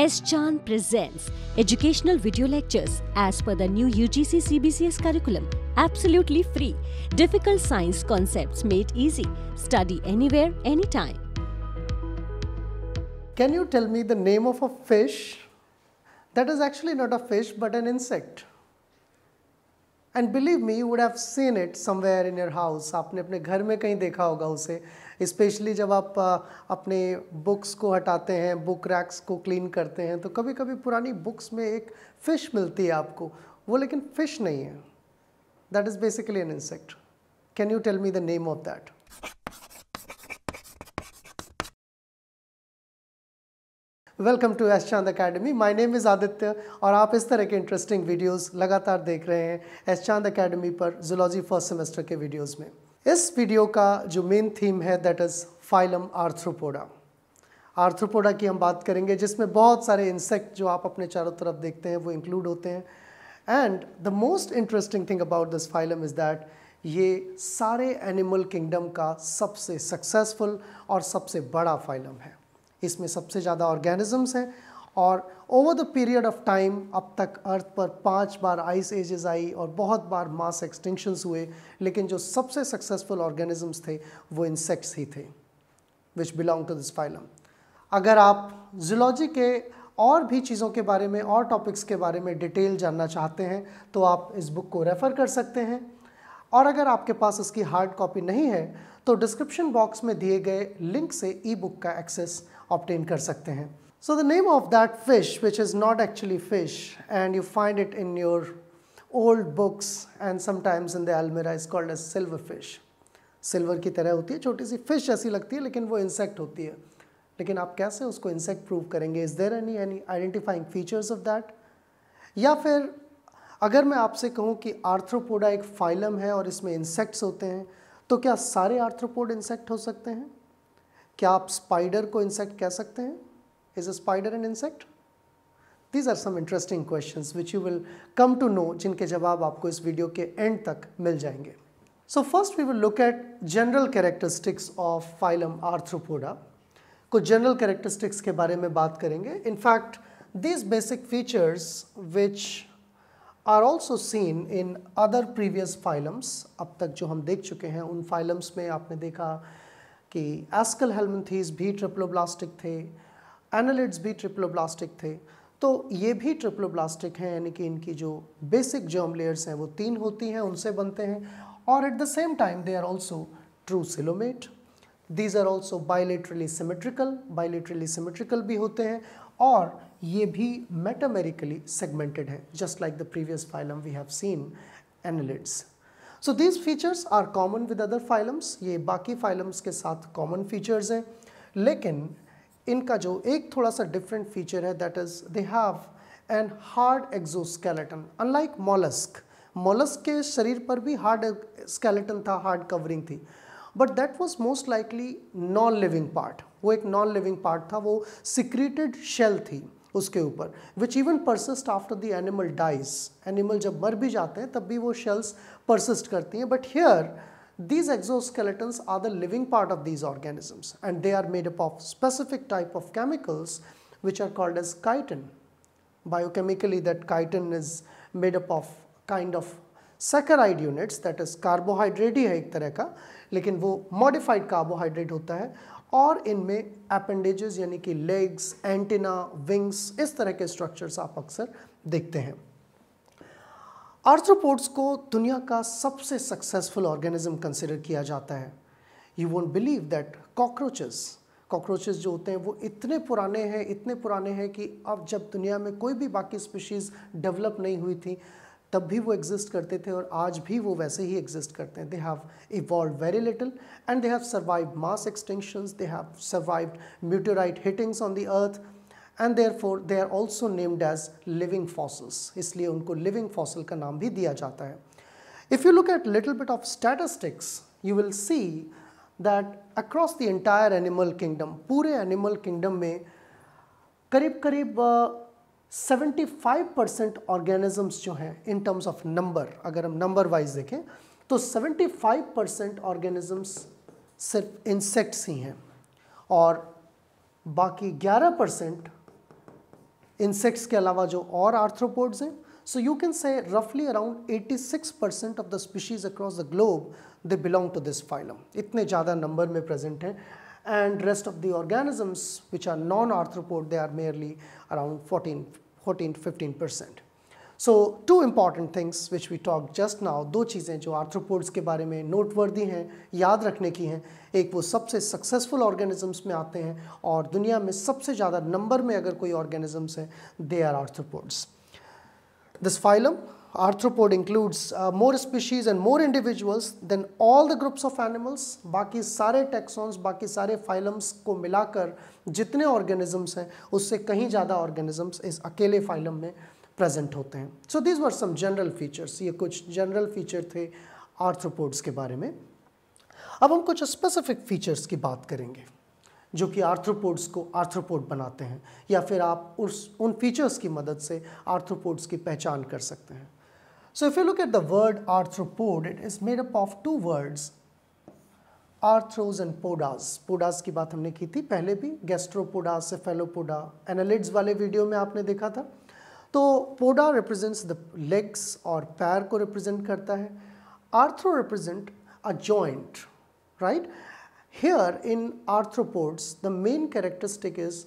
S. Chan presents educational video lectures as per the new UGC CBCS curriculum, absolutely free. Difficult science concepts made easy. Study anywhere, anytime. Can you tell me the name of a fish that is actually not a fish but an insect? And believe me, you would have seen it somewhere in your house. आपने अपने घर में कहीं देखा होगा उसे specially जब आप अपने बुक्स को हटाते हैं बुक रैक्स को क्लीन करते हैं तो कभी कभी पुरानी बुक्स में एक फ़िश मिलती है आपको वो लेकिन फ़िश नहीं है that is basically an insect can you tell me the name of that welcome to S Chand Academy my name is Aditya और आप इस तरह के इंटरेस्टिंग वीडियोज़ लगातार देख रहे हैं एस चांद अकेडमी पर जुलॉजी फर्स्ट सेमेस्टर के वीडियोज़ में इस वीडियो का जो मेन थीम है that is phylum arthropoda arthropoda की हम बात करेंगे जिसमें बहुत सारे इंसेक्ट जो आप अपने चारों तरफ देखते हैं वो इंक्लूड होते हैं and the most interesting thing about this phylum is that ये सारे एनिमल किंगडम का सबसे सक्सेसफुल और सबसे बड़ा फाइलम है इसमें सबसे ज़्यादा ऑर्गेनिजम्स हैं और over the period of time अब तक अर्थ पर पांच बार आइस एजेस आई और बहुत बार मास एक्सटिंक्शंस हुए लेकिन जो सबसे सक्सेसफुल ऑर्गेनिजम्स थे वो इंसेक्ट्स ही थे which belong to this phylum अगर आप जुलॉजी के और भी चीज़ों के बारे में और टॉपिक्स के बारे में डिटेल जानना चाहते हैं तो आप इस बुक को रेफ़र कर सकते हैं और अगर आपके पास इसकी हार्ड कॉपी नहीं है तो डिस्क्रिप्शन बॉक्स में दिए गए लिंक से ई बुक का एक्सेस ऑप्टेन कर सकते हैं So the name of that fish, which is not actually fish, and you find it in your old books and sometimes in the almirah is called as silverfish. Silver की तरह होती है छोटी सी fish ऐसी लगती है लेकिन वो इंसेक्ट होती है लेकिन आप कैसे उसको इंसेक्ट प्रूव करेंगे is there any any identifying features of that या फिर अगर मैं आपसे कहूँ कि आर्थ्रोपोडा एक फाइलम है और इसमें इंसेक्ट्स होते हैं तो क्या सारे आर्थ्रोपोड इंसेक्ट हो सकते हैं क्या आप स्पाइडर को इंसेक्ट कह सकते हैं Is a spider an insect? These are some interesting questions which you will come to know jinke jawab aapko is video ke end tak mil jayenge So first we will look at general characteristics of phylum Arthropoda. कुछ general characteristics ke bare mein baat karenge In fact, these basic features which are also seen in other previous phylums, ab tak jo hum dekh chuke hain un phylums mein aapne dekha कि aschelminthes भी triploblastic थे annelids भी triploblastic थे तो ये भी triploblastic हैं यानी कि इनकी जो बेसिक जर्म लेयर्स हैं वो तीन होती हैं उनसे बनते हैं और at the same time they are also true coelomate these are also bilaterally symmetrical bilaterally symmetrical भी होते हैं और ये भी मेटामेरिकली सेगमेंटेड है just like the previous phylum we have seen annelids so these features are common with other phylums ये बाकी phylums के साथ कॉमन फीचर्स हैं लेकिन इनका जो एक थोड़ा सा डिफरेंट फीचर है that is they have an hard exoskeleton unlike mollusc mollusc के शरीर पर भी हार्ड स्केलेटन था हार्ड कवरिंग थी but that was most likely non living part वो एक नॉन लिविंग पार्ट था वो सिक्रेटेड शेल थी उसके ऊपर which even persist after the animal dies animal जब मर भी जाते हैं तब भी वो शेल्स परसिस्ट करती हैं but here These exoskeletons are the living part of these organisms and they are made up of specific type of chemicals which are called as chitin. Biochemically that chitin is made up of kind of saccharide units that is carbohydrate hai ek tarah ka lekin wo modified carbohydrate hota hai aur appendages yani legs antennae, wings is tarah ke structures aap aksar dekhte arthropods को दुनिया का सबसे successful organism consider किया जाता है you won't believe that cockroaches cockroaches जो होते हैं वो इतने पुराने हैं इतने पुराने हैं कि अब जब दुनिया में कोई भी बाकी स्पीशीज़ डेवलप नहीं हुई थी तब भी वो एग्जिस्ट करते थे और आज भी वो वैसे ही एग्जिस्ट करते हैं they have evolve very little and they have survive mass extinctions they have survive meteorite hittings on the earth and therefore they are also named as living fossils इसलिए उनको लिविंग फॉसल का नाम भी दिया जाता है if you look at little bit of statistics you will see that across the entire animal kingdom पूरे animal kingdom में करीब करीब सेवेंटी फाइव परसेंट ऑर्गेनिजम्स जो हैं इन टर्म्स ऑफ नंबर अगर हम नंबर वाइज देखें तो सेवेंटी फाइव परसेंट ऑर्गेनिजम्स सिर्फ इंसेक्ट्स ही हैं और बाकी ग्यारह परसेंट इंसेक्ट्स के अलावा जो और आर्थ्रोपोड्स हैं सो यू कैन से रफली around 86 percent of the species across the globe they belong to this phylum इतने ज़्यादा नंबर में प्रेजेंट हैं and rest of the organisms which are non arthropod they are merely around fourteen fourteen fifteen percent so two important things which we talk just now दो चीज़ें जो arthropods के बारे में नोटवर्दी हैं याद रखने की हैं एक वो सबसे सक्सेसफुल ऑर्गेनिजम्स में आते हैं और दुनिया में सबसे ज़्यादा नंबर में अगर कोई ऑर्गेनिजम्स हैं they are arthropods this phylum arthropod includes more species and more individuals than all the groups of animals बाकी सारे टेक्सॉन्स बाकी सारे फाइलम्स को मिलाकर जितने ऑर्गेनिजम्स हैं उससे कहीं ज़्यादा ऑर्गेनिजम्स इस अकेले फाइलम में प्रेजेंट होते हैं so this were some general features ये कुछ जनरल फीचर थे आर्थ्रोपोड्स के बारे में अब हम कुछ स्पेसिफिक फीचर्स की बात करेंगे जो कि आर्थ्रोपोड्स को आर्थ्रोपोड बनाते हैं या फिर आप उस उन फीचर्स की मदद से आर्थ्रोपोड्स की पहचान कर सकते हैं so if you look at the word arthropod it is made up of two words arthros and podos podos की बात हमने की थी पहले भी गैस्ट्रोपोडा सेफेलोपोडा एनालिड्स वाले वीडियो में आपने देखा था तो पोडा रिप्रेजेंट्स द लेग्स और पैर को रिप्रेजेंट करता है arthro represent a joint right here in arthropods the main characteristic is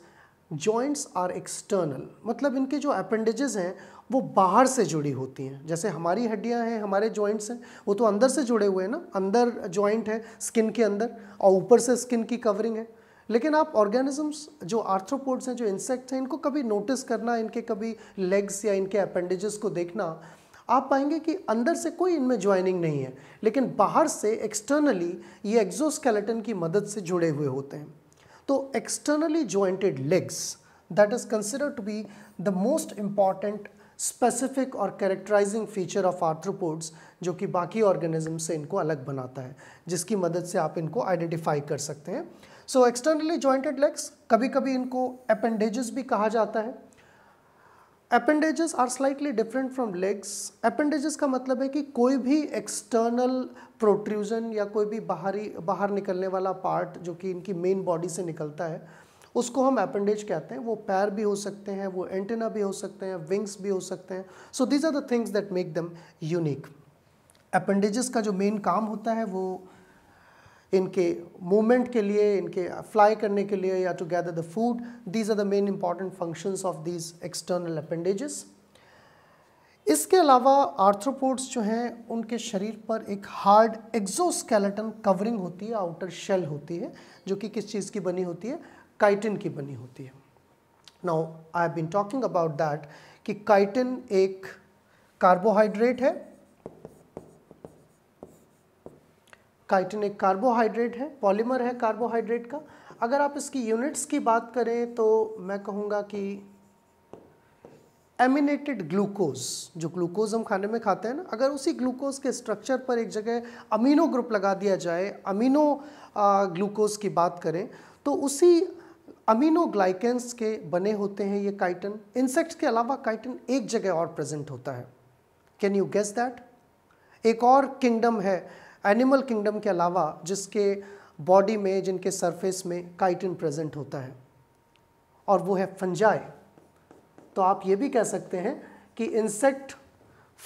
joints are external मतलब इनके जो अपेंडेजेस हैं वो बाहर से जुड़ी होती हैं जैसे हमारी हड्डियां हैं हमारे जॉइंट्स हैं वो तो अंदर से जुड़े हुए हैं ना अंदर जॉइंट है स्किन के अंदर और ऊपर से स्किन की कवरिंग है लेकिन आप ऑर्गेनिजम्स जो आर्थ्रोपोड्स हैं जो इंसेक्ट्स हैं इनको कभी नोटिस करना इनके कभी लेग्स या इनके अपेंडेजेस को देखना आप पाएंगे कि अंदर से कोई इनमें ज्वाइनिंग नहीं है लेकिन बाहर से एक्सटर्नली ये एक्जोस्केलेटन की मदद से जुड़े हुए होते हैं तो externally jointed legs that is consider to be the most important specific और कैरेक्टराइजिंग फीचर ऑफ आर्थ्रोपोड्स जो कि बाकी ऑर्गेनिज्म से इनको अलग बनाता है जिसकी मदद से आप इनको आइडेंटिफाई कर सकते हैं सो एक्सटर्नली जॉइंटेड लेग्स कभी कभी इनको अपेंडेजेस भी कहा जाता है appendages are slightly different from legs appendages का मतलब है कि कोई भी एक्सटर्नल प्रोट्रूजन या कोई भी बाहरी बाहर निकलने वाला पार्ट जो कि इनकी मेन बॉडी से निकलता है उसको हम अपेंडेज कहते हैं वो पैर भी हो सकते हैं वो एंटेना भी हो सकते हैं विंग्स भी हो सकते हैं so these are the things that make them unique appendages का जो मेन काम होता है वो इनके मूवमेंट के लिए इनके फ्लाई करने के लिए या to gather the food these are the main important functions of these external appendages इसके अलावा आर्थ्रोपोड्स जो हैं उनके शरीर पर एक हार्ड एक्जोस्केलेटन कवरिंग होती है आउटर शेल होती है जो कि किस चीज़ की बनी होती है काइटिन की बनी होती है now I have been talking about that कि काइटिन एक कार्बोहाइड्रेट है काइटिन एक कार्बोहाइड्रेट है पॉलीमर है कार्बोहाइड्रेट का अगर आप इसकी यूनिट्स की बात करें तो मैं कहूँगा कि एमिनेटेड ग्लूकोज जो ग्लूकोज हम खाने में खाते हैं ना अगर उसी ग्लूकोज के स्ट्रक्चर पर एक जगह अमीनो ग्रुप लगा दिया जाए अमीनो ग्लूकोज की बात करें तो उसी अमीनो ग्लाइकेंस के बने होते हैं ये काइटन इंसेक्ट्स के अलावा काइटन एक जगह और प्रेजेंट होता है कैन यू गेस दैट एक और किंगडम है एनिमल किंगडम के अलावा जिसके बॉडी में जिनके सरफेस में काइटिन प्रेजेंट होता है और वो है फंजाई तो आप ये भी कह सकते हैं कि इंसेक्ट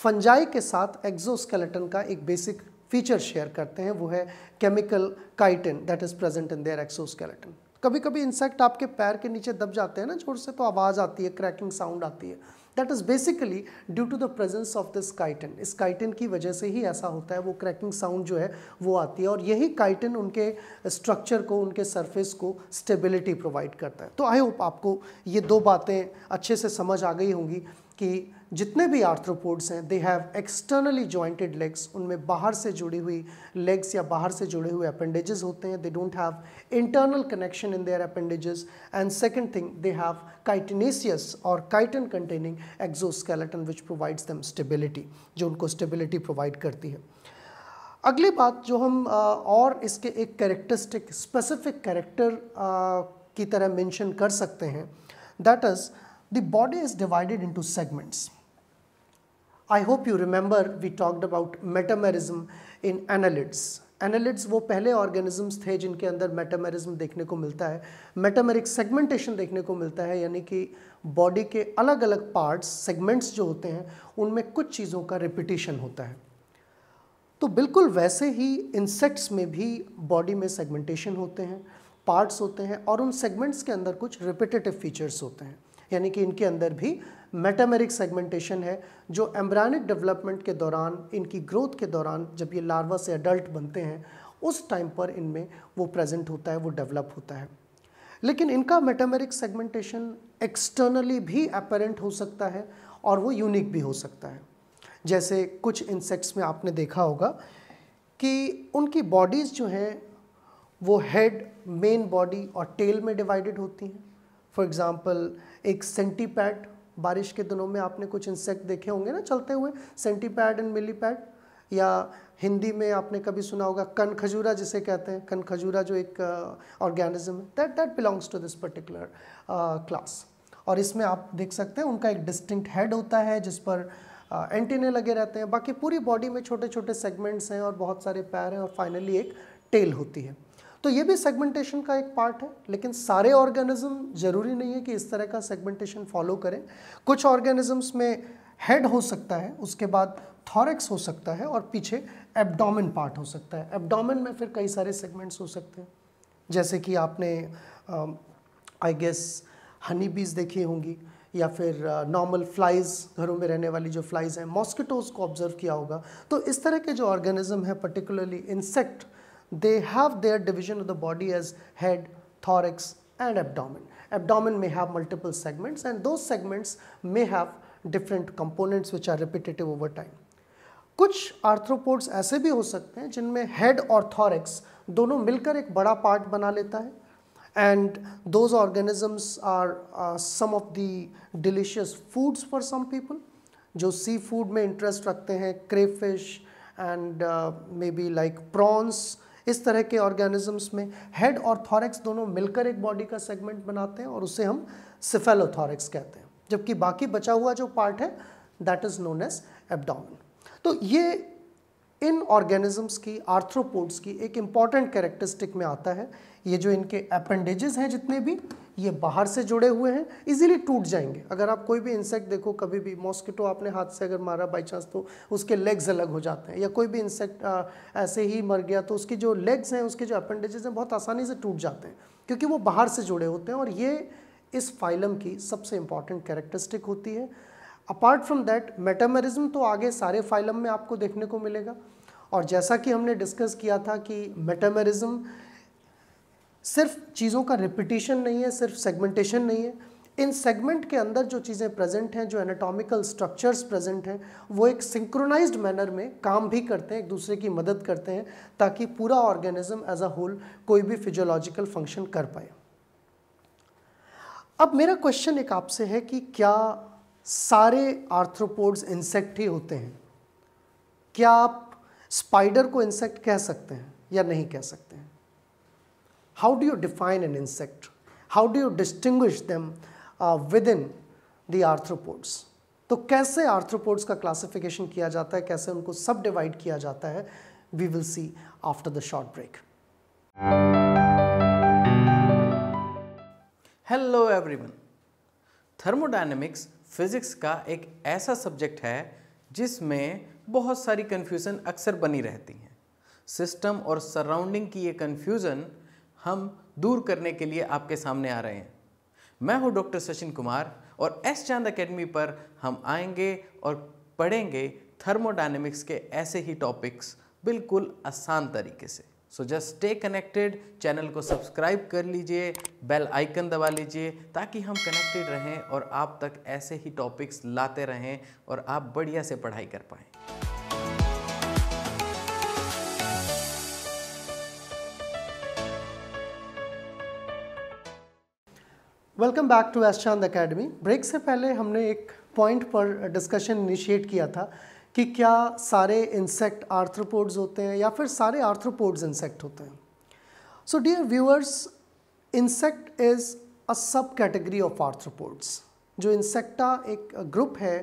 फंजाई के साथ एक्जोस्केलेटन का एक बेसिक फीचर शेयर करते हैं वो है chemical chitin that is present in their exoskeleton कभी कभी इंसेक्ट आपके पैर के नीचे दब जाते हैं ना जोर से तो आवाज़ आती है क्रैकिंग साउंड आती है that is basically due to the presence of this chitin इस काइटन की वजह से ही ऐसा होता है वो क्रैकिंग साउंड जो है वो आती है और यही काइटन उनके स्ट्रक्चर को उनके सरफेस को स्टेबिलिटी प्रोवाइड करता है तो आई होप आपको ये दो बातें अच्छे से समझ आ गई होंगी कि जितने भी आर्थ्रोपोड्स हैं they have externally jointed legs उनमें बाहर से जुड़ी हुई लेग्स या बाहर से जुड़े हुए अपेंडेजेस होते हैं they don't have internal connection in their appendages and second thing they have chitinaceous और chitin containing exoskeleton which provides them stability जो उनको स्टेबिलिटी प्रोवाइड करती है अगली बात जो हम और इसके एक कैरेक्टरिस्टिक स्पेसिफिक कैरेक्टर की तरह मेंशन कर सकते हैं that is the body is divided into segments I hope you remember we talked about metamerism in annelids annelids वो पहले ऑर्गेनिजम्स थे जिनके अंदर मेटामेरिज्म देखने को मिलता है मेटामेरिक सेगमेंटेशन देखने को मिलता है यानी कि बॉडी के अलग अलग पार्ट्स सेगमेंट्स जो होते हैं उनमें कुछ चीज़ों का रिपीटेशन होता है तो बिल्कुल वैसे ही इंसेक्ट्स में भी बॉडी में सेगमेंटेशन होते हैं पार्ट्स होते हैं और उन सेगमेंट्स के अंदर कुछ रिपीटेटिव फीचर्स होते हैं यानी कि इनके अंदर भी मेटामेरिक सेगमेंटेशन है जो एम्ब्रायनिक डेवलपमेंट के दौरान इनकी ग्रोथ के दौरान जब ये लार्वा से अडल्ट बनते हैं उस टाइम पर इनमें वो प्रेजेंट होता है वो डेवलप होता है लेकिन इनका मेटामेरिक सेगमेंटेशन एक्सटर्नली भी अपेरेंट हो सकता है और वो यूनिक भी हो सकता है जैसे कुछ इंसेक्ट्स में आपने देखा होगा कि उनकी बॉडीज़ जो हैं वो हेड मेन बॉडी और टेल में डिवाइडेड होती हैं फॉर एग्ज़ाम्पल एक सेंटीपैड बारिश के दिनों में आपने कुछ इंसेक्ट देखे होंगे ना चलते हुए सेंटीपैड एंड मिलीपैड या हिंदी में आपने कभी सुना होगा कन खजूरा जिसे कहते हैं कन खजूरा जो एक ऑर्गेनिज्म है that that belongs to this particular class और इसमें आप देख सकते हैं उनका एक डिस्टिंक्ट हेड होता है जिस पर एंटीने लगे रहते हैं बाकी पूरी बॉडी में छोटे छोटे सेगमेंट्स हैं और बहुत सारे पैर हैं और फाइनली एक टेल होती है तो ये भी सेगमेंटेशन का एक पार्ट है लेकिन सारे ऑर्गेनिज्म जरूरी नहीं है कि इस तरह का सेगमेंटेशन फॉलो करें कुछ ऑर्गेनिजम्स में हेड हो सकता है उसके बाद थॉरेक्स हो सकता है और पीछे एब्डोमेन पार्ट हो सकता है एब्डोमेन में फिर कई सारे सेगमेंट्स हो सकते हैं जैसे कि आपने आई गेस हनी बीज देखी होंगी या फिर नॉर्मल फ्लाइज घरों में रहने वाली जो फ्लाइज हैं मॉस्किटोज़ को ऑब्जर्व किया होगा तो इस तरह के जो ऑर्गेनिज्म है particularly insect they have their division of the body as head, thorax and abdomen. Abdomen may have multiple segments and those segments may have different components which are repetitive over time. कुछ arthropods ऐसे भी हो सकते हैं जिनमें head और thorax दोनों मिलकर एक बड़ा part बना लेता है and those organisms are uh, some of the delicious foods for some people जो seafood में interest रखते हैं crayfish and maybe like इस तरह के ऑर्गेनिजम्स में हेड और थॉरेक्स दोनों मिलकर एक बॉडी का सेगमेंट बनाते हैं और उसे हम सिफेलोथॉरेक्स कहते हैं जबकि बाकी बचा हुआ जो पार्ट है that is known as abdomen तो ये इन ऑर्गेनिजम्स की आर्थ्रोपोड्स की एक इम्पॉर्टेंट कैरेक्टरिस्टिक में आता है ये जो इनके अपेंडेजेस हैं जितने भी ये बाहर से जुड़े हुए हैं इजीली टूट जाएंगे अगर आप कोई भी इंसेक्ट देखो कभी भी मॉस्किटो आपने हाथ से अगर मारा बाई चांस तो उसके लेग्स अलग हो जाते हैं या कोई भी इंसेक्ट ऐसे ही मर गया तो उसकी जो लेग्स हैं उसके जो अपेंडेजेस हैं बहुत आसानी से टूट जाते हैं क्योंकि वो बाहर से जुड़े होते हैं और ये इस फाइलम की सबसे इंपॉर्टेंट कैरेक्टरिस्टिक होती है अपार्ट फ्रॉम दैट मेटामेरिज्म तो आगे सारे फाइलम में आपको देखने को मिलेगा और जैसा कि हमने डिस्कस किया था कि मेटामेरिज्म सिर्फ चीज़ों का रिपीटेशन नहीं है सिर्फ सेगमेंटेशन नहीं है इन सेगमेंट के अंदर जो चीज़ें प्रेजेंट हैं जो एनाटॉमिकल स्ट्रक्चर्स प्रेजेंट हैं वो एक सिंक्रोनाइज्ड मैनर में काम भी करते हैं एक दूसरे की मदद करते हैं ताकि पूरा ऑर्गेनिज्म एज अ होल कोई भी फिजियोलॉजिकल फंक्शन कर पाए अब मेरा क्वेश्चन एक आपसे है कि क्या सारे आर्थ्रोपोड्स इंसेक्ट ही होते हैं क्या आप स्पाइडर को इंसेक्ट कह सकते हैं या नहीं कह सकते हैं How do you define an insect? How do you distinguish them uh, within the arthropods? तो कैसे आर्थ्रोपोड्स का क्लासिफिकेशन किया जाता है कैसे उनको सब डिवाइड किया जाता है we will see after the short break hello everyone thermodynamics physics का एक ऐसा सब्जेक्ट है जिसमें बहुत सारी कन्फ्यूज़न अक्सर बनी रहती हैं सिस्टम और सराउंडिंग की ये कन्फ्यूज़न हम दूर करने के लिए आपके सामने आ रहे हैं मैं हूं डॉक्टर सचिन कुमार और एस चांद एकेडमी पर हम आएंगे और पढ़ेंगे थर्मोडाइनमिक्स के ऐसे ही टॉपिक्स बिल्कुल आसान तरीके से so just stay connected channel को सब्सक्राइब कर लीजिए बेल आइकन दबा लीजिए ताकि हम कनेक्टेड रहें और आप तक ऐसे ही टॉपिक्स लाते रहें और आप बढ़िया से पढ़ाई कर पाएँ वेलकम बैक टू एस्ट्रांद अकेडमी ब्रेक से पहले हमने एक पॉइंट पर डिस्कशन इनिशिएट किया था कि क्या सारे इंसेक्ट आर्थ्रोपोड्स होते हैं या फिर सारे आर्थ्रोपोड्स इंसेक्ट होते हैं so dear viewers insect is a sub category of arthropods जो इंसेक्टा एक ग्रुप है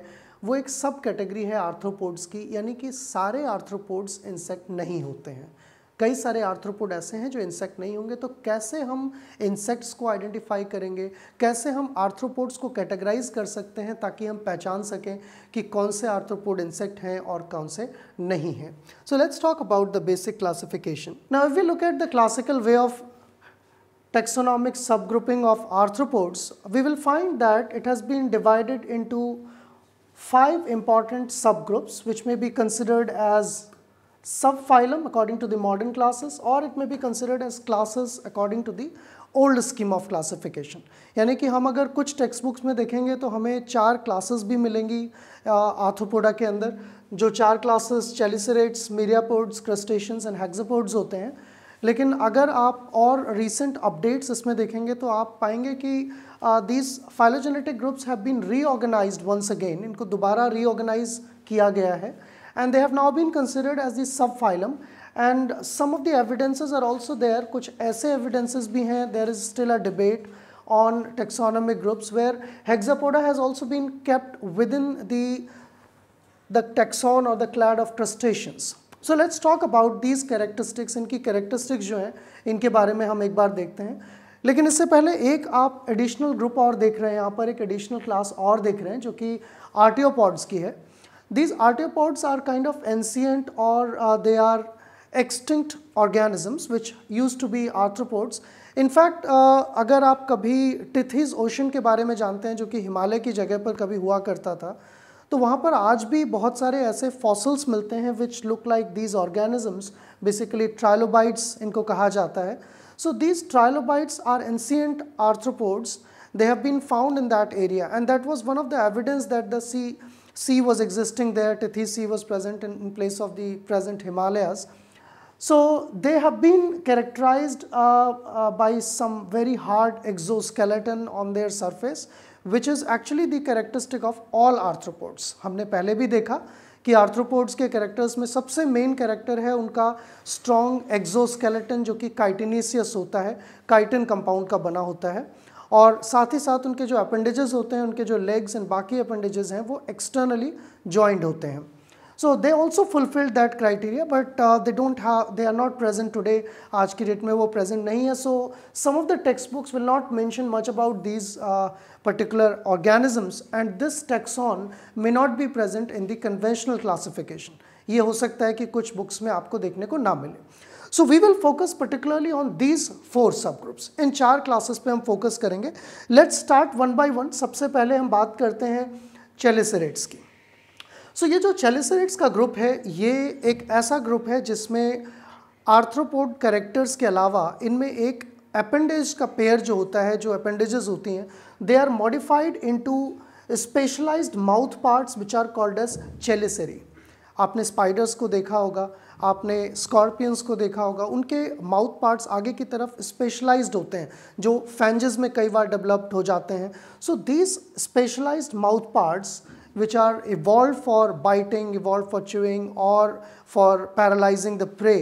वो एक सब कैटेगरी है आर्थ्रोपोड्स की यानी कि सारे आर्थ्रोपोड्स इंसेक्ट नहीं होते हैं कई सारे आर्थ्रोपोड ऐसे हैं जो इंसेक्ट नहीं होंगे तो कैसे हम इंसेक्ट्स को आइडेंटिफाई करेंगे कैसे हम आर्थ्रोपोड्स को कैटेगराइज कर सकते हैं ताकि हम पहचान सकें कि कौन से आर्थ्रोपोड इंसेक्ट हैं और कौन से नहीं हैं so let's talk about the basic classification now we look at the classical way of taxonomic sub grouping of arthropods we will find that it has been divided divided five important sub groups which may be considered as phylum according to the modern classes or it may be considered as classes according to the old scheme of classification यानी कि हम अगर कुछ text books में देखेंगे तो हमें चार क्लासेस भी मिलेंगी आर्थोपोडा के अंदर जो चार क्लासेस चेलिसरेट्स मीरियापोड्स क्रस्टेशंस एंड हेक्सापोड्स होते हैं लेकिन अगर आप और रिसेंट अपडेट्स इसमें देखेंगे तो आप पाएंगे कि these phylogenetic groups have been reorganised once again इनको दोबारा रीऑर्गेनाइज किया गया है and they have now been considered as the subphylum and some of the evidences are also there kuch aise evidences bhi hain there is still a debate on taxonomic groups where hexapoda has also been kept within the the taxon or the clade of crustaceans so let's talk about these characteristics इनकी characteristics jo hain inke bare mein hum ek bar dekhte hain लेकिन इससे पहले एक आप additional group और देख रहे हैं यहाँ पर एक एडिशनल क्लास और देख रहे हैं जो कि आर्टियोपॉड्स की है These arthropods are kind of ancient or uh, they are extinct organisms which used to be arthropods. In fact, uh, अगर आप कभी टिथिस Ocean के बारे में जानते हैं जो कि हिमालय की जगह पर कभी हुआ करता था तो वहाँ पर आज भी बहुत सारे ऐसे fossils मिलते हैं which look like these organisms, basically trilobites. इनको कहा जाता है So these trilobites are ancient arthropods. they have been found in that area and that was one of the evidence that the sea sea was existing there, Tithi Sea was present in, in place of the present Himalayas. So they have been characterized uh, uh, by some very hard exoskeleton on their surface which is actually the characteristic of all arthropods. हमने पहले भी देखा कि arthropods के characters में सबसे main character है उनका स्ट्रॉन्ग एक्जोस्केलेटन जो कि काइटिनेसियस होता है काइटिन कंपाउंड का बना होता है और साथ ही साथ उनके जो अपेंडेजेस होते हैं उनके जो लेग्स एंड बाकी अपेंडेजेस हैं वो एक्सटर्नली जॉइंड होते हैं so they also fulfilled that criteria but they don't have they are not present today आज की डेट में वो प्रेजेंट नहीं है so some of the textbooks will not mention much about these particular organisms and this taxon may not be present in the conventional classification ये हो सकता है कि कुछ बुक्स में आपको देखने को ना मिले so we will focus particularly on these four subgroups in चार क्लासेस पे हम फोकस करेंगे let's start one by one सबसे पहले हम बात करते हैं चेलिसरेट्स की सो so, ये जो चेलिसरेट्स का ग्रुप है ये एक ऐसा ग्रुप है जिसमें आर्थ्रोपोड करेक्टर्स के अलावा इनमें एक अपेंडेज का पेयर जो होता है जो अपेंडेजेस होती हैं they are modified into specialised mouth parts which are called as chelicerae आपने स्पाइडर्स को देखा होगा आपने स्कॉर्पियंस को देखा होगा उनके माउथ पार्ट्स आगे की तरफ स्पेशलाइज्ड होते हैं जो फैंजेस में कई बार डेवलप्ड हो जाते हैं so these specialised mouth parts which are evolve for biting evolve for chewing और फॉर पैरालाइजिंग द प्रे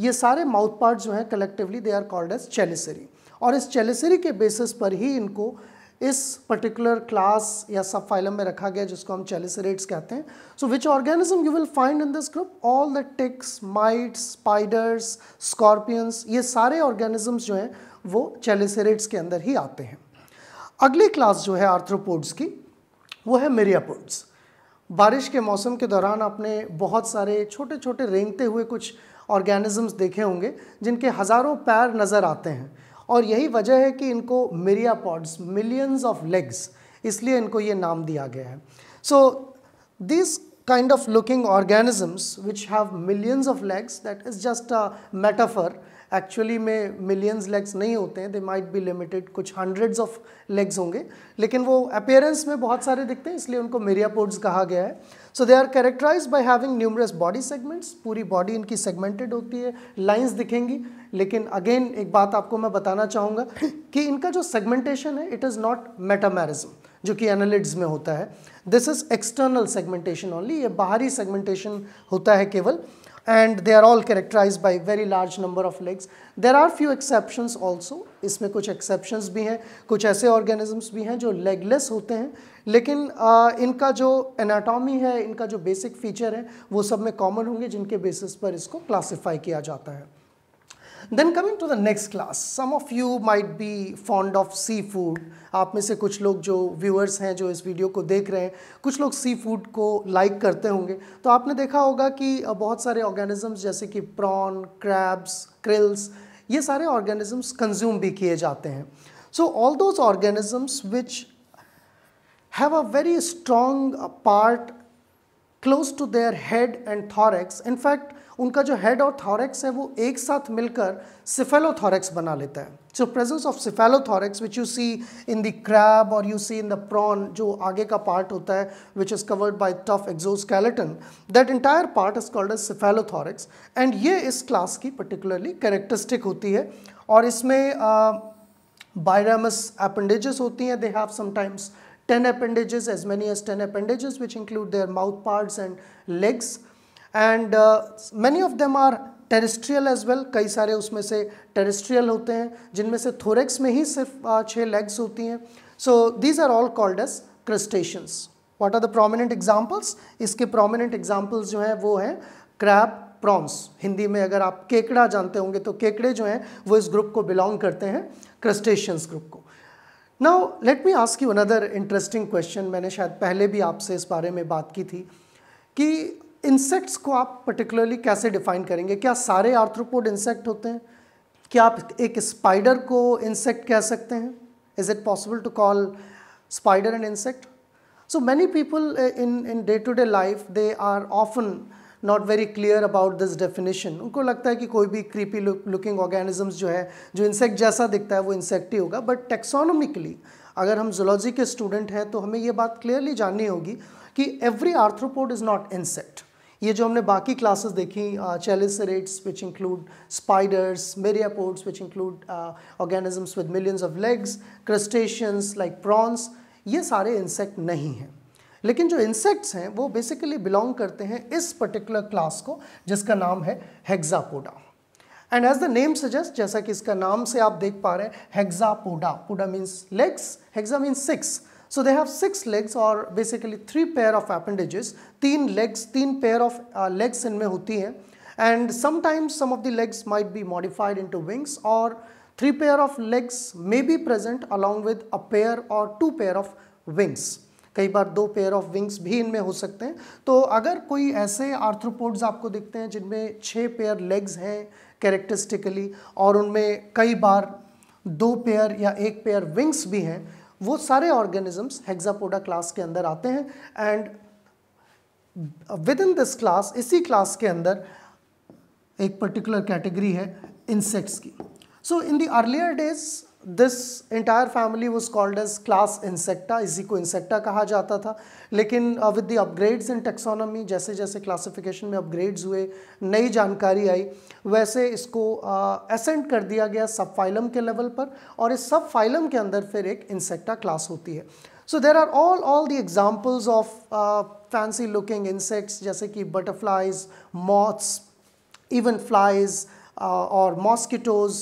ये सारे माउथ पार्ट जो हैं collectively they are called as chelicerae और इस चेलिसरी के बेसिस पर ही इनको इस पर्टिकुलर क्लास या सब फाइलम में रखा गया जिसको हम चेलिसरेट्स कहते हैं so which organism you will find in this group all the ticks mites spiders scorpions ये सारे ऑर्गेनिजम्स जो हैं वो चेलिसरेट्स के अंदर ही आते हैं अगली क्लास जो है आर्थ्रोपोड्स की वो है मेरियापोड्स बारिश के मौसम के दौरान आपने बहुत सारे छोटे छोटे रेंगते हुए कुछ ऑर्गेनिजम्स देखे होंगे जिनके हज़ारों पैर नज़र आते हैं और यही वजह है कि इनको पॉड्स मिलियंस ऑफ लेग्स इसलिए इनको ये नाम दिया गया है so this kind of looking organisms which have millions of legs that is just a metaphor actually में मिलियंस लेग्स नहीं होते हैं दे माइट बी लिमिटेड कुछ हंड्रेड्स ऑफ लेग्स होंगे लेकिन वो अपेयरेंस में बहुत सारे दिखते हैं इसलिए उनको मेरियापोड्स कहा गया है so they are characterised by having numerous body segments पूरी बॉडी इनकी सेगमेंटेड होती है लाइन्स दिखेंगी लेकिन अगेन एक बात आपको मैं बताना चाहूँगा कि इनका जो सेगमेंटेशन है इट इज़ नॉट मेटामेरिज्म जो कि एनालिड्स में होता है this is external segmentation only ये बाहरी सेगमेंटेशन होता है केवल and they are all characterized by very large number of legs there are few exceptions also इसमें कुछ exceptions भी हैं कुछ ऐसे organisms भी हैं जो legless होते हैं लेकिन आ, इनका जो anatomy है इनका जो basic feature है वो सब में common होंगे जिनके basis पर इसको classify किया जाता है then coming to the next class some of you might be fond of seafood आप में से कुछ लोग जो व्यूअर्स हैं जो इस वीडियो को देख रहे हैं कुछ लोग सी फूड को लाइक करते होंगे तो आपने देखा होगा कि बहुत सारे ऑर्गेनिजम्स जैसे कि प्रॉन क्रैब्स क्रिल्स ये सारे ऑर्गेनिजम्स कंज्यूम भी किए जाते हैं so all those organisms which have a very strong part close to their head and thorax in fact उनका जो हेड और थॉरेक्स है वो एक साथ मिलकर सिफेलोथॉरेक्स बना लेता है so presence of cephalothorax which you see in the crab और you see in the prawn जो आगे का पार्ट होता है which is covered by tough exoskeleton that entire part is called as cephalothorax and ये इस क्लास की particularly characteristic होती है और इसमें बायरामस uh, अपेंडेजेस होती हैं they have sometimes 10 appendages, as many as 10 appendages which include their mouth parts and legs and uh, many of them are terrestrial as well कई सारे उसमें से टेरेस्ट्रियल होते हैं जिनमें से थोरेक्स में ही सिर्फ छः लेग्स होती हैं so these are all called as crustaceans what are the prominent examples इसके प्रोमिनेंट एग्जांपल्स जो हैं वो हैं क्रैब प्रॉन्स हिंदी में अगर आप केकड़ा जानते होंगे तो केकड़े जो हैं वो इस ग्रुप को बिलोंग करते हैं क्रस्टेशंस ग्रुप को now let me ask you another interesting question मैंने शायद पहले भी आपसे इस बारे में बात की थी कि इंसेक्ट्स को आप पर्टिकुलरली कैसे डिफाइन करेंगे क्या सारे आर्थ्रोपोड इंसेक्ट होते हैं क्या आप एक स्पाइडर को इंसेक्ट कह सकते हैं is it possible to call spider and insect so many people in in day to day life they are often not very clear about this definition उनको लगता है कि कोई भी क्रीपी लुकिंग ऑर्गेनिजम्स जो है जो इंसेक्ट जैसा दिखता है वो इंसेक्ट ही होगा बट टेक्सोनोमिकली अगर हम जोलॉजी के स्टूडेंट हैं तो हमें ये बात क्लियरली जाननी होगी कि every arthropod is not insect ये जो हमने बाकी क्लासेस देखी chelicerates which include spiders myriapods which include organisms with millions of legs crustaceans like prawns ये सारे इंसेक्ट नहीं हैं लेकिन जो इंसेक्ट्स हैं वो बेसिकली बिलोंग करते हैं इस पर्टिकुलर क्लास को जिसका नाम है Hexapoda and as the name suggest जैसा कि इसका नाम से आप देख पा रहे हैं Hexapoda poda means legs hexa means six so they have six legs और basically three pair of appendages तीन लेग्स तीन पेयर ऑफ लेग्स इनमें होती हैं and sometimes some of the legs might be modified into wings और three pair of legs may be present along with a pair और two pair of wings कई बार दो pair of wings भी इनमें हो सकते हैं तो अगर कोई ऐसे आर्थ्रोपोड्स आपको दिखते हैं जिनमें छः पेयर लेग्स हैं कैरेक्टरिस्टिकली और उनमें कई बार दो पेयर या एक पेयर विंग्स भी हैं वो सारे ऑर्गेनिजम्स हेक्सापोडा क्लास के अंदर आते हैं and within this class इसी क्लास के अंदर एक पर्टिकुलर कैटेगरी है इंसेक्ट्स की so in the days this entire family was called as class Insecta इसी को इंसेक्टा कहा जाता था लेकिन with the upgrades in taxonomy जैसे जैसे क्लासिफिकेशन में अपग्रेड्स हुए नई जानकारी आई वैसे इसको असेंट uh, कर दिया गया सब फाइलम के लेवल पर और इस सब फाइलम के अंदर फिर एक इंसेक्टा क्लास होती है so there are all all the examples of fancy looking insects जैसे कि बटरफ्लाइज मॉथ्स इवन फ्लाइज और मॉस्किटोज़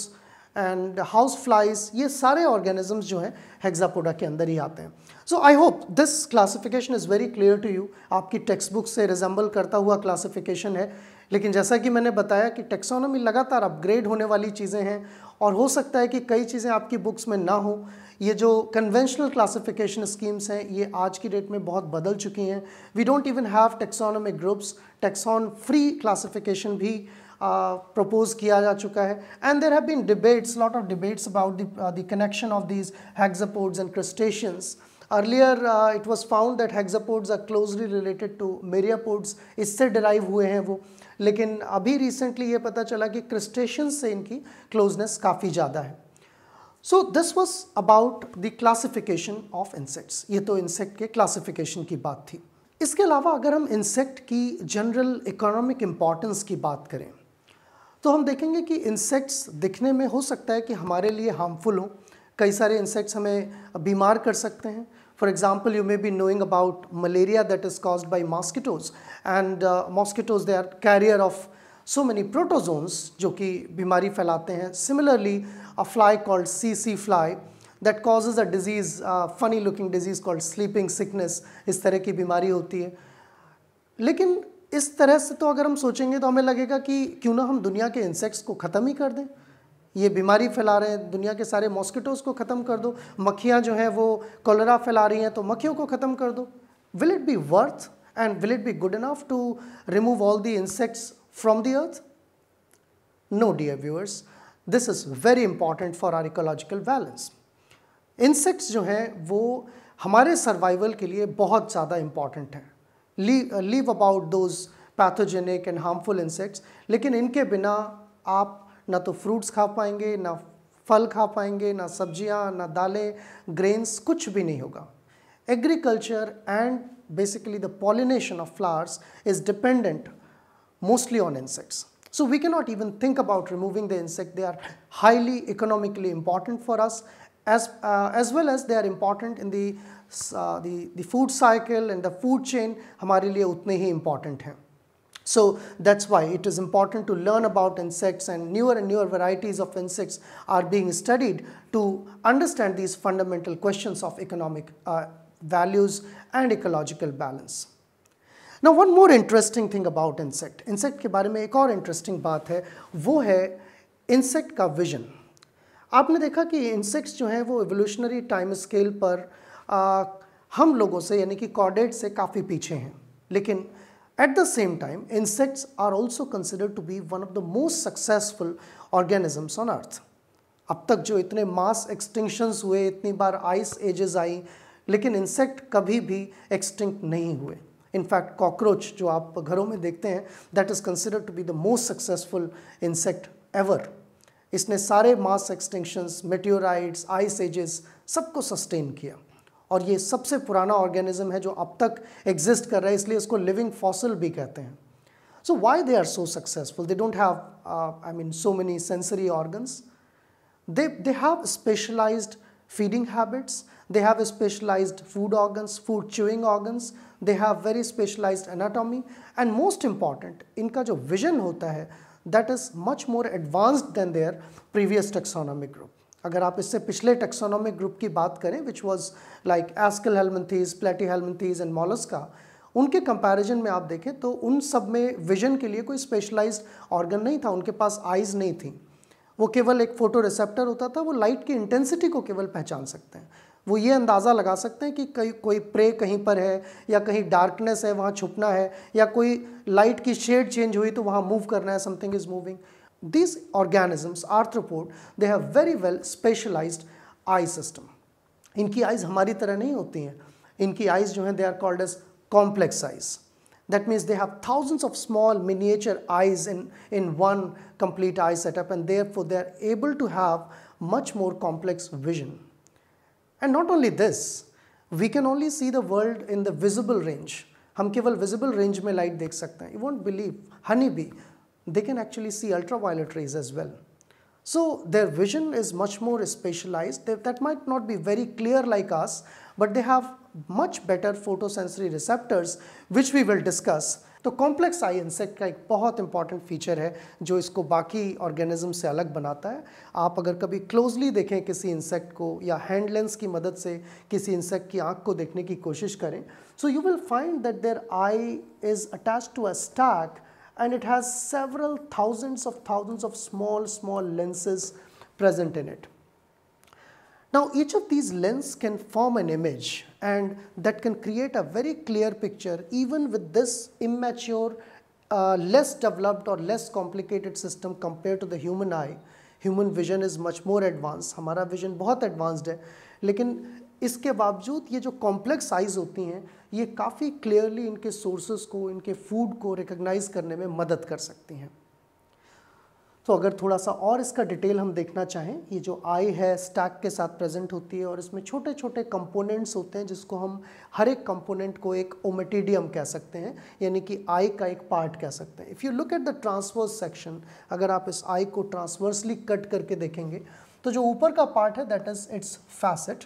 एंड हाउस फ्लाइज ये सारे ऑर्गेनिजम्स जो हैं हेक्सापोडा के अंदर ही आते हैं so I hope this classification is very clear to you आपकी टेक्स्ट बुक से रिजेंबल करता हुआ क्लासिफिकेशन है लेकिन जैसा कि मैंने बताया कि टेक्सोनोमी लगातार अपग्रेड होने वाली चीज़ें हैं और हो सकता है कि कई चीज़ें आपकी बुक्स में ना हो ये जो कन्वेंशनल क्लासिफिकेशन स्कीम्स हैं ये आज की डेट में बहुत बदल चुकी हैं we don't even have taxonomic groups taxon free classification भी प्रपोज uh, किया जा चुका है and there have been debates lot of debates about the connection of these hexapods and crustaceans earlier it was found that hexapods are closely related to myriapods इससे derive हुए हैं वो लेकिन अभी रिसेंटली ये पता चला कि क्रिस्टेशंस से इनकी क्लोजनेस काफ़ी ज़्यादा है so this was about the classification of insects ये तो इंसेक्ट के क्लासिफिकेशन की बात थी इसके अलावा अगर हम इंसेक्ट की जनरल इकोनॉमिक इम्पॉर्टेंस की बात करें तो हम देखेंगे कि इंसेक्ट्स दिखने में हो सकता है कि हमारे लिए हार्मफुल हों कई सारे इंसेक्ट्स हमें बीमार कर सकते हैं for example you may be knowing about malaria that is cause by mosquitoes and mosquitoes they are carrier of so many protozoans जो कि बीमारी फैलाते हैं सिमिलरली अ फ्लाई कॉल्ड सी सी fly that causes a disease funny looking disease called sleeping sickness इस तरह की बीमारी होती है लेकिन इस तरह से तो अगर हम सोचेंगे तो हमें लगेगा कि क्यों ना हम दुनिया के इंसेक्ट्स को ख़त्म ही कर दें ये बीमारी फैला रहे हैं दुनिया के सारे मॉस्किटोज़ को ख़त्म कर दो मक्खियाँ जो हैं वो कॉलरा फैला रही हैं तो मक्खियों को ख़त्म कर दो will it be worth and will it be good enough to remove all the insects from the earth no dear viewers this is very important for our ecological balance insects जो हैं वो हमारे सर्वाइवल के लिए बहुत ज़्यादा important हैं leave about those pathogenic and harmful insects लेकिन इनके बिना आप ना तो फ्रूट्स खा पाएंगे ना फल खा पाएंगे ना सब्जियां ना दालें ग्रेन्स कुछ भी नहीं होगा agriculture and basically the pollination of flowers is dependent mostly on insects so we can not even think about removing the insect they are highly economically important for us as, uh, as well as they are important in the, uh, the, the food cycle and the food chain hamare liye utne hi important hain So that's why it is important to learn about insects and newer and newer varieties of insects are being studied to understand these fundamental questions of economic uh, values and ecological balance. Now one more interesting thing about insect, insect ke bare mein ek aur interesting baat hai wo hai insect ka vision. आपने देखा कि insects जो हैं वो evolutionary time scale पर आ, हम लोगों से यानी कि कॉडेट से काफ़ी पीछे हैं लेकिन at the same time insects are also consider to be one of the most successful organisms on earth अब तक जो इतने मास एक्सटिंक्शंस हुए इतनी बार आइस एजेस आई लेकिन इंसेक्ट कभी भी एक्सटिंक्ट नहीं हुए इनफैक्ट कॉकरोच जो आप घरों में देखते हैं that is consider to be the most successful insect ever इसने सारे mass extinctions meteorites ice ages सबको सस्टेन किया और ये सबसे पुराना ऑर्गेनिज्म है जो अब तक एग्जिस्ट कर रहा है इसलिए इसको लिविंग फॉसिल भी कहते हैं so why they are so successful they don't have I mean so many sensory organs they they have specialise feeding habits they have specialise food organs food chewing organs they have very specialise anatomy and most important इनका जो vision होता है that is much more advanced than their previous taxonomic group. अगर आप इससे पिछले taxonomic group की बात करें which was like aschelminthes platyhelminthes and mollusca उनके कंपैरिजन में आप देखें तो उन सब में विजन के लिए कोई स्पेशलाइज्ड ऑर्गन नहीं था उनके पास आइज़ नहीं थी वो केवल एक फोटो रिसेप्टर होता था वो लाइट की इंटेंसिटी को केवल पहचान सकते हैं वो ये अंदाज़ा लगा सकते हैं कि कहीं कोई प्रे कहीं पर है या कहीं डार्कनेस है वहाँ छुपना है या कोई लाइट की शेड चेंज हुई तो वहाँ मूव करना है something is moving this organisms arthropod they have very well specialise eye system इनकी आइज़ हमारी तरह नहीं होती हैं इनकी आइज़ जो हैं they are called as complex eyes that means they have thousands of small miniature eyes in in one complete eye setup and therefore they are able to have much more complex vision And not only this, we can only see the world in the visible range. हम केवल visible range में light देख सकते हैं you won't believe honey bee they can actually see ultraviolet rays as well so their vision is much more specialise that might not be very clear like us but they have much better photosensory receptors which we will discuss तो complex eye insect का एक बहुत important feature है जो इसको बाकी organism से अलग बनाता है आप अगर कभी क्लोजली देखें किसी इंसेक्ट को या हैंड लेंस की मदद से किसी इंसेक्ट की आँख को देखने की कोशिश करें so you will find that their eye is attach to a stack and it has several thousands of thousands of small small lenses present in it Now each of these lens can form an image and that can create a very clear picture even with this immature, uh, less developed or less complicated system compared to the human eye. Human vision is much more advanced, hamara vision bahut advanced hai lekin iske bawajood ye jo complex eyes hoti hain ye kafi clearly inke sources ko inke food ko recognize karne mein madad kar sakti hain तो अगर थोड़ा सा और इसका detail हम देखना चाहें ये जो आई है स्टैक के साथ प्रेजेंट होती है और इसमें छोटे छोटे कंपोनेंट्स होते हैं जिसको हम हर एक कंपोनेंट को एक ओमेटीडियम कह सकते हैं यानी कि आई का एक पार्ट कह सकते हैं if you look at the transverse section अगर आप इस आई को ट्रांसवर्सली कट करके देखेंगे तो जो ऊपर का पार्ट है that is its facet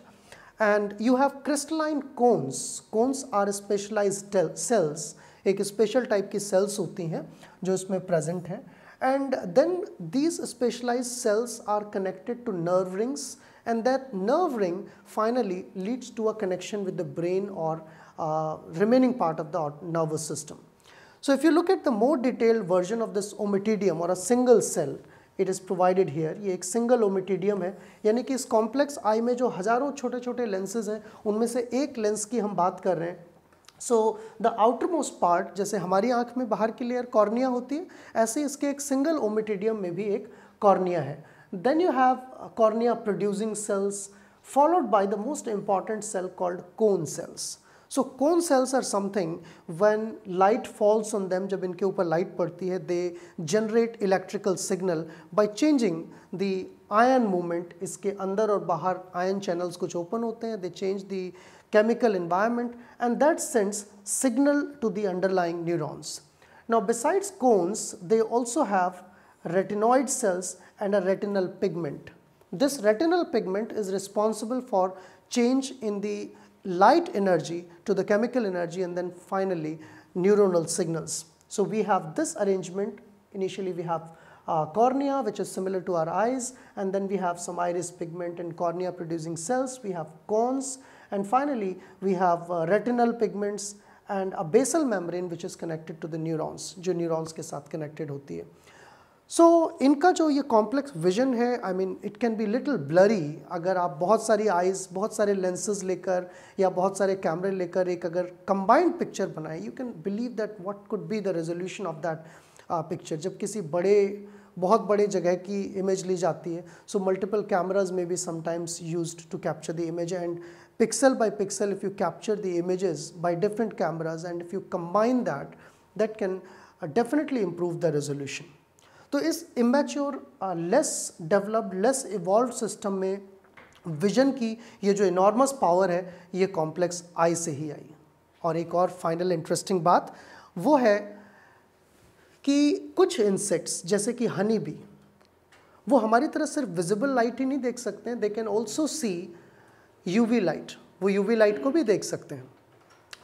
and you have crystalline cones cones are specialise cells एक स्पेशल टाइप की सेल्स होती हैं जो इसमें प्रेजेंट हैं And then these specialized cells are connected to nerve rings and that nerve ring finally leads to a connection with the brain or uh, remaining part of the nervous system. So if you look at the more detailed version of this omitidium or a single cell, it is provided here. Here ये एक single ओमिटिडियम है यानी कि इस complex eye में जो हज़ारों छोटे छोटे lenses हैं उनमें से एक लेंस की हम बात कर रहे हैं so the outermost part जैसे हमारी आँख में बाहर की लेयर कॉर्निया होती है ऐसे इसके एक सिंगल ओमिटेडियम में भी एक कॉर्निया है then you have cornea producing cells followed by the most important cell called cone cells so cone cells are something when light falls on them जब इनके ऊपर लाइट पड़ती है they generate electrical signal by changing the ion movement इसके अंदर और बाहर ion channels कुछ ओपन होते हैं they change the chemical environment and that sends signal to the underlying neurons. Now besides cones, they also have retinoid cells and a retinal pigment. This retinal pigment is responsible for change in the light energy to the chemical energy and then finally neuronal signals. So we have this arrangement, initially we have uh, cornea which is similar to our eyes and then we have some iris pigment and cornea producing cells, we have cones and finally, we have uh, retinal pigments and a basal membrane which is connected to the neurons, which neurons ke saath connected hoti hai. So, inka jo ye complex vision hai, I mean, it can be little blurry agar aap bahut sari eyes, bahut sari lenses lekar ya bahut sari camera lekar ek agar combined picture banaye, you can believe that what could be the resolution of that uh, picture. Jab kisi bade, bahut bade jagah ki image li jati hai, so multiple cameras may be sometimes used to capture the image and pixel by pixel if you capture the images by different cameras and if you combine that that can uh, definitely improve the resolution तो इस immature less developed less evolved system में vision की ये जो enormous power है ये complex I से ही आई और एक और फाइनल इंटरेस्टिंग बात वो है कि कुछ इंसेक्ट्स जैसे कि हनी भी वो हमारी तरह सिर्फ विजिबल लाइट ही नहीं देख सकते they can also see UV light वो यूवी लाइट को भी देख सकते हैं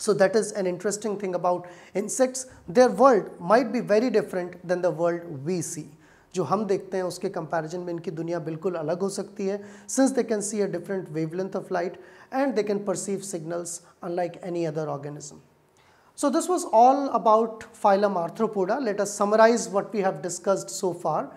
So that is an interesting thing about insects. Their world might be very different than the world we see. जो हम देखते हैं उसके कंपैरिजन में इनकी दुनिया बिल्कुल अलग हो सकती है since they can see a different wavelength of light and they can perceive signals unlike any other organism so this was all about phylum arthropoda let us summarize what we have discussed so far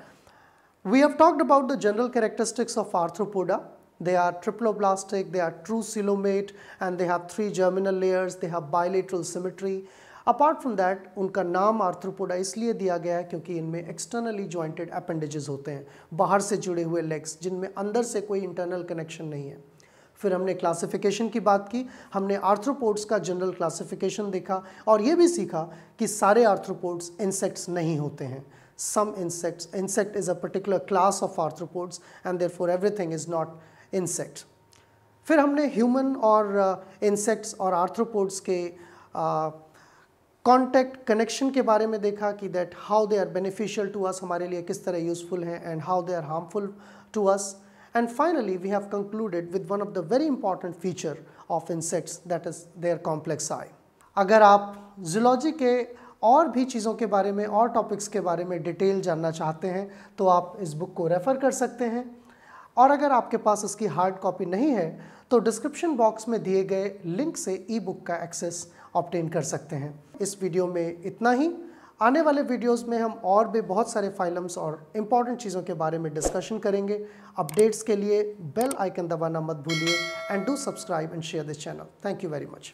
we have talked about the general characteristics of arthropoda They are triploblastic, they are true coelomate and they have three germinal layers, they have bilateral symmetry. Apart from that उनका नाम arthropoda इसलिए दिया गया है क्योंकि इनमें externally jointed appendages होते हैं बाहर से जुड़े हुए लेग्स जिनमें अंदर से कोई इंटरनल कनेक्शन नहीं है फिर हमने क्लासिफिकेशन की बात की हमने आर्थ्रोपोड्स का जनरल क्लासिफिकेशन देखा और ये भी सीखा कि सारे आर्थ्रोपोड्स इंसेक्ट्स नहीं होते हैं some insects insect is a particular class of arthropods and therefore everything is not insect फिर हमने ह्यूमन और इंसेक्ट्स uh, और आर्थ्रोपोड्स के कॉन्टैक्ट uh, कनेक्शन के बारे में देखा कि that how they are beneficial to us हमारे लिए किस तरह यूज़फुल हैं and how they are harmful to us finally we have concluded with one of the very important feature of insects that is they are complex I अगर आप zoology के और भी चीज़ों के बारे में और टॉपिक्स के बारे में डिटेल जानना चाहते हैं तो आप इस बुक को रेफ़र कर सकते हैं और अगर आपके पास इसकी हार्ड कॉपी नहीं है तो डिस्क्रिप्शन बॉक्स में दिए गए लिंक से ई बुक का एक्सेस ऑप्टेन कर सकते हैं इस वीडियो में इतना ही आने वाले वीडियोस में हम और भी बहुत सारे फाइलम्स और इम्पॉर्टेंट चीज़ों के बारे में डिस्कशन करेंगे अपडेट्स के लिए बेल आइकन दबाना मत भूलिए and do subscribe and share this channel thank you very much